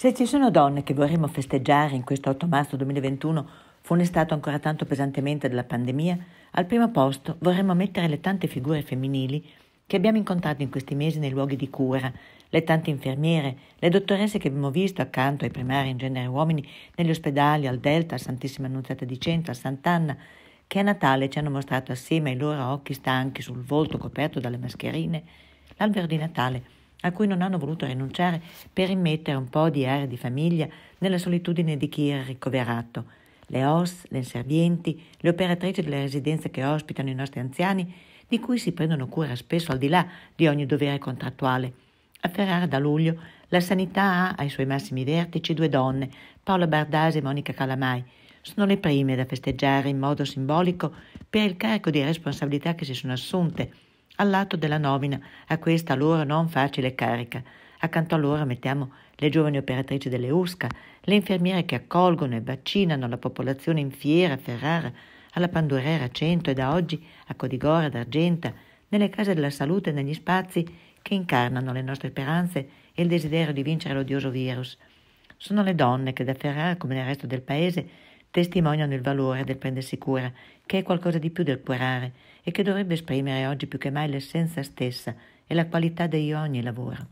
Se ci sono donne che vorremmo festeggiare in questo 8 marzo 2021, funestato ancora tanto pesantemente dalla pandemia, al primo posto vorremmo mettere le tante figure femminili che abbiamo incontrato in questi mesi nei luoghi di cura, le tante infermiere, le dottoresse che abbiamo visto accanto ai primari in genere uomini negli ospedali, al Delta, al Santissima Annunziata di Centro, a Sant'Anna, che a Natale ci hanno mostrato assieme ai loro occhi stanchi sul volto coperto dalle mascherine l'albero di Natale a cui non hanno voluto rinunciare per immettere un po' di aria di famiglia nella solitudine di chi era ricoverato. Le OS, le inservienti, le operatrici delle residenze che ospitano i nostri anziani, di cui si prendono cura spesso al di là di ogni dovere contrattuale. A Ferrara da luglio la sanità ha ai suoi massimi vertici due donne, Paola Bardasi e Monica Calamai. Sono le prime da festeggiare in modo simbolico per il carico di responsabilità che si sono assunte all'atto della nomina a questa loro non facile carica. Accanto a loro mettiamo le giovani operatrici delle USCA, le infermiere che accolgono e vaccinano la popolazione in Fiera, a Ferrara, alla Pandurera, a Cento e da oggi a Codigora, d'Argenta, nelle case della salute e negli spazi che incarnano le nostre speranze e il desiderio di vincere l'odioso virus. Sono le donne che da Ferrara, come nel resto del paese, testimoniano il valore del prendersi cura, che è qualcosa di più del curare e che dovrebbe esprimere oggi più che mai l'essenza stessa e la qualità di ogni lavoro,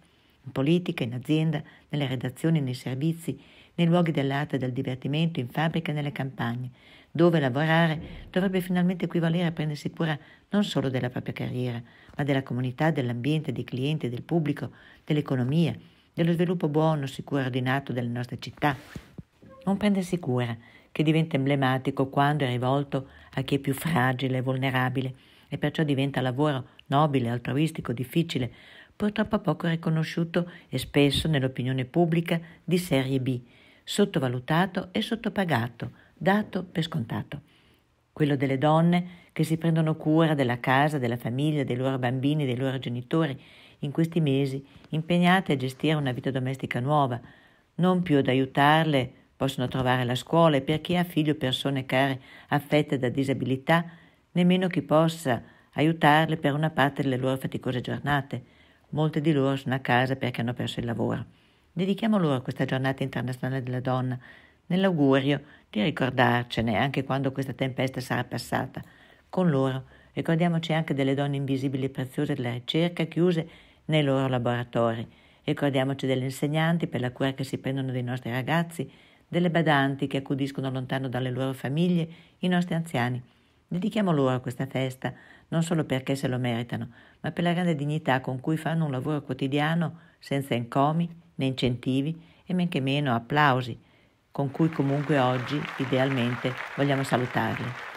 in politica, in azienda, nelle redazioni, nei servizi, nei luoghi dell'arte e del divertimento, in fabbrica e nelle campagne, dove lavorare dovrebbe finalmente equivalere a prendersi cura non solo della propria carriera, ma della comunità, dell'ambiente, dei clienti, del pubblico, dell'economia, dello sviluppo buono, sicuro e ordinato delle nostre città, non prendersi cura, che diventa emblematico quando è rivolto a chi è più fragile e vulnerabile e perciò diventa lavoro nobile, altruistico, difficile, purtroppo poco riconosciuto e spesso nell'opinione pubblica di serie B, sottovalutato e sottopagato, dato per scontato. Quello delle donne che si prendono cura della casa, della famiglia, dei loro bambini, dei loro genitori, in questi mesi impegnate a gestire una vita domestica nuova, non più ad aiutarle possono trovare la scuola e per chi ha figli o persone care affette da disabilità, nemmeno chi possa aiutarle per una parte delle loro faticose giornate. Molte di loro sono a casa perché hanno perso il lavoro. Dedichiamo loro questa giornata internazionale della donna nell'augurio di ricordarcene anche quando questa tempesta sarà passata. Con loro ricordiamoci anche delle donne invisibili e preziose della ricerca chiuse nei loro laboratori. Ricordiamoci delle insegnanti per la cura che si prendono dei nostri ragazzi, delle badanti che accudiscono lontano dalle loro famiglie i nostri anziani. Dedichiamo loro questa festa, non solo perché se lo meritano, ma per la grande dignità con cui fanno un lavoro quotidiano senza encomi né incentivi e men che meno applausi, con cui comunque oggi idealmente vogliamo salutarli.